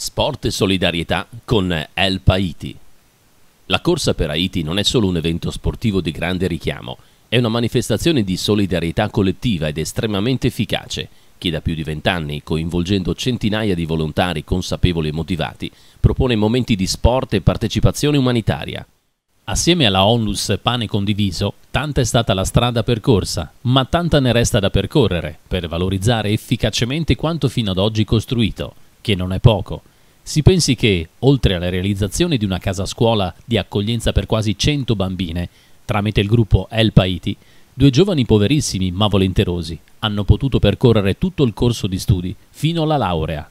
Sport e solidarietà con Help Haiti. La corsa per Haiti non è solo un evento sportivo di grande richiamo, è una manifestazione di solidarietà collettiva ed estremamente efficace, che da più di vent'anni, coinvolgendo centinaia di volontari consapevoli e motivati, propone momenti di sport e partecipazione umanitaria. Assieme alla onlus Pane Condiviso, tanta è stata la strada percorsa, ma tanta ne resta da percorrere per valorizzare efficacemente quanto fino ad oggi costruito che non è poco. Si pensi che, oltre alla realizzazione di una casa scuola di accoglienza per quasi 100 bambine, tramite il gruppo El Paiti, due giovani poverissimi ma volenterosi hanno potuto percorrere tutto il corso di studi fino alla laurea.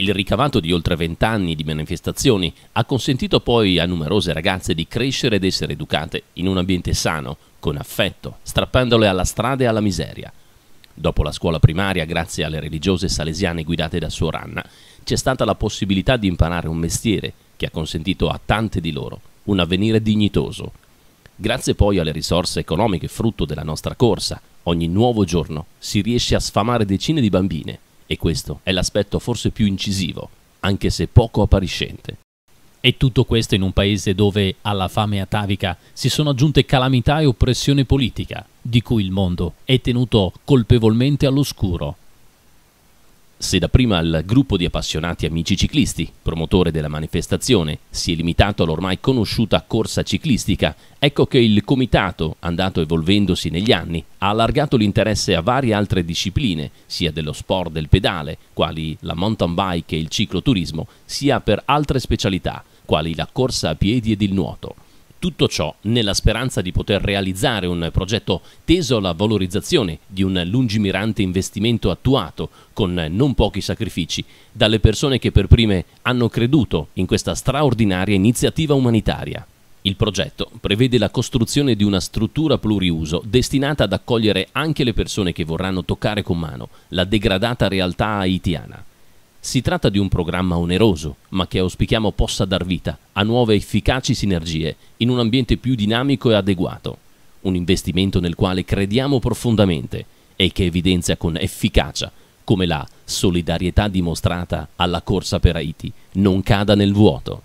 Il ricavato di oltre 20 anni di manifestazioni ha consentito poi a numerose ragazze di crescere ed essere educate in un ambiente sano, con affetto, strappandole alla strada e alla miseria, Dopo la scuola primaria, grazie alle religiose salesiane guidate da Suor Anna, c'è stata la possibilità di imparare un mestiere che ha consentito a tante di loro un avvenire dignitoso. Grazie poi alle risorse economiche frutto della nostra corsa, ogni nuovo giorno si riesce a sfamare decine di bambine e questo è l'aspetto forse più incisivo, anche se poco appariscente. E tutto questo in un paese dove alla fame atavica si sono aggiunte calamità e oppressione politica, di cui il mondo è tenuto colpevolmente all'oscuro. Se dapprima il gruppo di appassionati amici ciclisti, promotore della manifestazione, si è limitato all'ormai conosciuta corsa ciclistica, ecco che il comitato, andato evolvendosi negli anni, ha allargato l'interesse a varie altre discipline, sia dello sport del pedale, quali la mountain bike e il cicloturismo, sia per altre specialità, quali la corsa a piedi ed il nuoto. Tutto ciò nella speranza di poter realizzare un progetto teso alla valorizzazione di un lungimirante investimento attuato con non pochi sacrifici dalle persone che per prime hanno creduto in questa straordinaria iniziativa umanitaria. Il progetto prevede la costruzione di una struttura pluriuso destinata ad accogliere anche le persone che vorranno toccare con mano la degradata realtà haitiana. Si tratta di un programma oneroso, ma che auspichiamo possa dar vita a nuove efficaci sinergie in un ambiente più dinamico e adeguato. Un investimento nel quale crediamo profondamente e che evidenzia con efficacia come la solidarietà dimostrata alla corsa per Haiti non cada nel vuoto.